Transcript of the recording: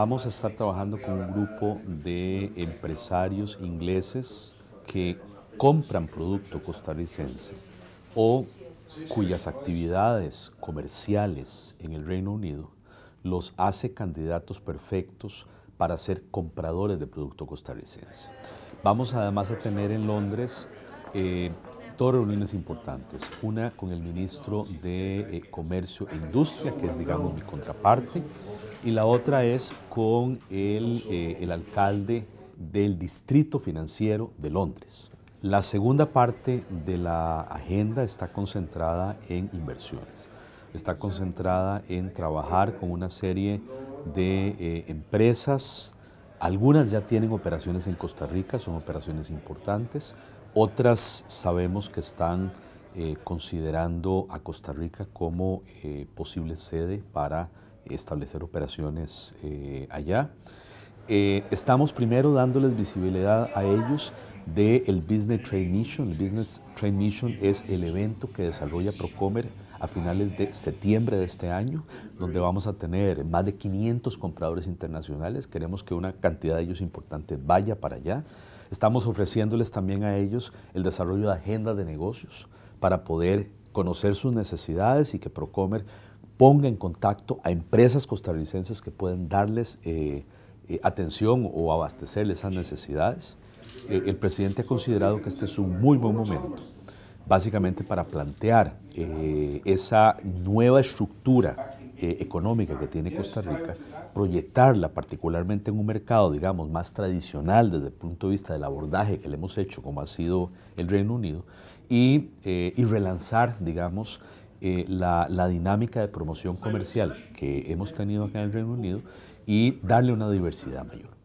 Vamos a estar trabajando con un grupo de empresarios ingleses que compran producto costarricense o cuyas actividades comerciales en el Reino Unido los hace candidatos perfectos para ser compradores de producto costarricense. Vamos además a tener en Londres eh, dos reuniones importantes. Una con el ministro de eh, Comercio e Industria, que es, digamos, mi contraparte, y la otra es con eh, el, alcalde del Distrito Financiero de Londres. La segunda parte de la agenda está concentrada en inversiones, está concentrada en trabajar con una serie de eh, empresas algunas ya tienen operaciones en Costa Rica, son operaciones importantes. Otras sabemos que están eh, considerando a Costa Rica como eh, posible sede para establecer operaciones eh, allá. estamos primero dándoles visibilidad a ellos del Business Trade Mission. El Business Trade Mission es el evento que desarrolla Procomer a finales de septiembre de este año, donde vamos a tener más de 500 compradores internacionales. Queremos que una cantidad de ellos importante vaya para allá. Estamos ofreciéndoles también a ellos el desarrollo de agendas de negocios para poder conocer sus necesidades y que Procomer ponga en contacto a empresas costarricenses que pueden darles eh, eh, atención o abastecerles esas necesidades. Eh, el presidente ha considerado que este es un muy buen momento, básicamente para plantear eh, esa nueva estructura eh, económica que tiene Costa Rica, proyectarla particularmente en un mercado, digamos, más tradicional desde el punto de vista del abordaje que le hemos hecho, como ha sido el Reino Unido, y, relanzar, digamos, la, la, dinámica de promoción comercial que hemos tenido acá en el Reino Unido y darle una diversidad mayor.